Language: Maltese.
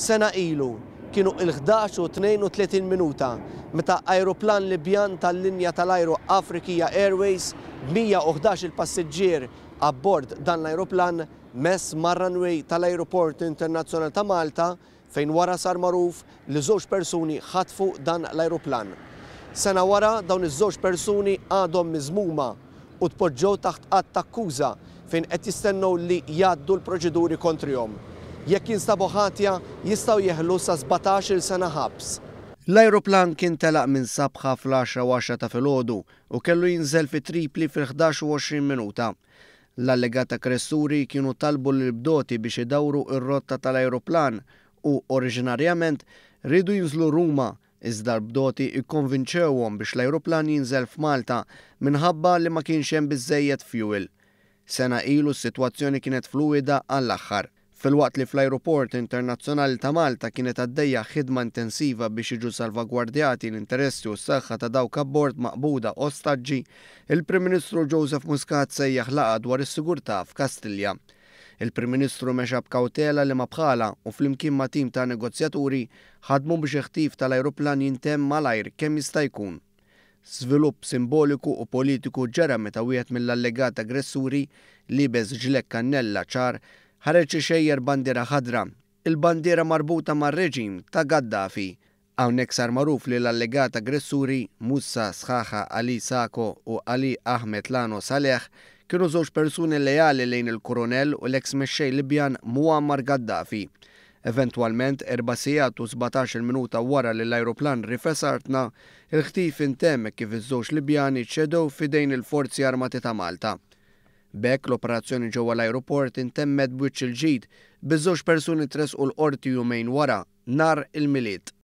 sena ilu kienu il-11 u 32 minuta meta aeroplan Libjan tal-linja tal-ajru Afrikija Airways 111 il-passiġġier abbord dan l-aeroplan mess Marranway tal-aeroport internazzjonal ta' Malta fejn wara sar maruf li żewġ persuni ħatfu dan l-aeroplan. Sena wara dawn iż-żewġ persuni għadhom miżmuma u tpoġġew taħt qatt takkuża fejn qed jistennew li jgħaddu l-proċeduri kontrihom jekk jinstabu ħatja jistgħu jeħlu sa 17-il sena ħabs. L-ajruplan kien telaq minn sabħa fl-10 ta' filgħodu u kellu jinżel fi tripli fil-11 minuta. L-allegata kressuri kienu talbu l-bdoti biex idawru ir-rotta tal-ajruplan u oriġinarjament ridu jinżlu Ruma iżda l-bdoti ikkonvinċewhom biex l-ajruplan jinżel f'Malta minħabba li ma kienx hemm biżejjed fuel. Sena ilu s-sitwazzjoni kienet fluida għall-aħħar. Fil-waqt li fl-Aeroport Internazzjonali ta' Malta kienet għaddejja ħidma intensiva biex iġu salvagwardjati l-interessi u s-saħħa ta' dawk abbord maqbuda ostaġġi, il-Prim Ministru Joseph Muscat sejjaħ laqa dwar is-sigurtà f'Kastilja. Il-Prim Ministru mexa b'kawtela li ma bħala u fl-imkien ma' tim ta' negozjaturi ħadmu biex iħtif tal-ajruplan jintem malajr kemm jista' jkun. Svilupp simboliku u politiku ġera meta wieħed mill-allegat aggressuri li bez ġlek kannella ċar ħareċi xejjer bandiera ħadra, il-bandiera marbuta mar-reġim ta' Gaddafi. Hawnhekk sar magħruf li l-allegat aggressuri Mussa Sħaħa Ali Sako u Ali Ahmed Lano Saleh kienu żewġ persuni lejali lejn il-koronel u l-eks mexxej Libjan Muammar Gaddafi. Eventualment, erba sijat u 17 minuta wara li l-ajruplan rifesartna, il-ħtif intemm kif iż-żewġ Libjani ċedew fidejn il-forzi armati ta' Malta. Bek l-operazzjoni ġewwa l-ajruport intemmet bwiċċ il-ġid biż-żewġ persuni tresqu l-qorti jumejn wara nar il-miliet.